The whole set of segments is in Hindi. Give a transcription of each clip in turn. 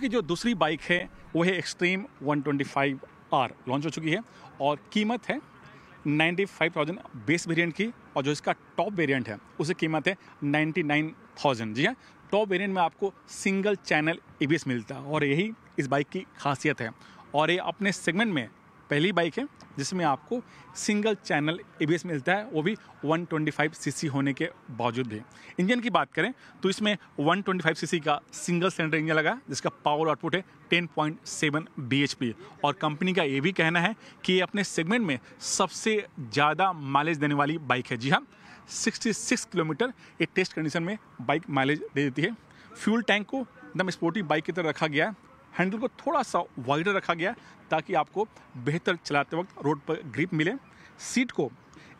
की जो दूसरी बाइक है वो है एक्सट्रीम 125 आर लॉन्च हो चुकी है और कीमत है 95,000 बेस वेरिएंट की और जो इसका टॉप वेरिएंट है उसे कीमत है 99,000 जी हाँ टॉप वेरिएंट में आपको सिंगल चैनल ए मिलता है और यही इस बाइक की खासियत है और ये अपने सेगमेंट में पहली बाइक है जिसमें आपको सिंगल चैनल ए मिलता है वो भी 125 सीसी होने के बावजूद भी इंजन की बात करें तो इसमें 125 सीसी का सिंगल सिलेंडर इंजन लगा जिसका पावर आउटपुट है 10.7 bhp और कंपनी का ये भी कहना है कि ये अपने सेगमेंट में सबसे ज़्यादा माइलेज देने वाली बाइक है जी हाँ 66 किलोमीटर एक टेस्ट कंडीशन में बाइक माइलेज दे देती है फ्यूल टैंक को एकदम स्पोर्टी बाइक की तरह रखा गया है हैंडल को थोड़ा सा वाइडर रखा गया ताकि आपको बेहतर चलाते वक्त रोड पर ग्रिप मिले सीट को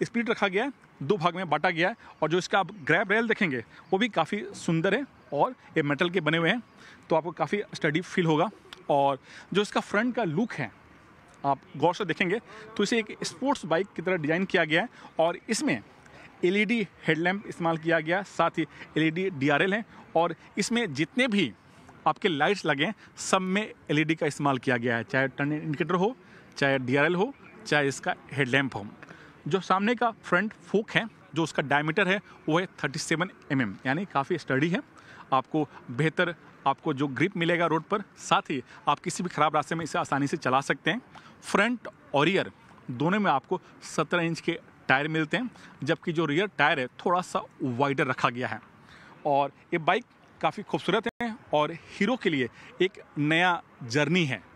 स्पीड रखा गया है दो भाग में बांटा गया है और जो इसका आप ग्रैब रेल देखेंगे वो भी काफ़ी सुंदर है और ये मेटल के बने हुए हैं तो आपको काफ़ी स्टडी फील होगा और जो इसका फ्रंट का लुक है आप गौर से देखेंगे तो इसे एक स्पोर्ट्स बाइक की तरह डिज़ाइन किया गया है और इसमें एलईडी हेडलैम्प इस्तेमाल किया गया साथ ही एलईडी डीआरएल हैं और इसमें जितने भी आपके लाइट्स लगें सब में एल e का इस्तेमाल किया गया है चाहे टर्न इंडिकेटर हो चाहे डी हो चाहे इसका हेडलैम्प हो जो सामने का फ्रंट फोक है जो उसका डायमीटर है वो है थर्टी सेवन mm, यानी काफ़ी स्टडी है आपको बेहतर आपको जो ग्रिप मिलेगा रोड पर साथ ही आप किसी भी ख़राब रास्ते में इसे आसानी से चला सकते हैं फ्रंट और रियर दोनों में आपको 17 इंच के टायर मिलते हैं जबकि जो रियर टायर है थोड़ा सा वाइडर रखा गया है और ये बाइक काफ़ी खूबसूरत है और हीरो के लिए एक नया जर्नी है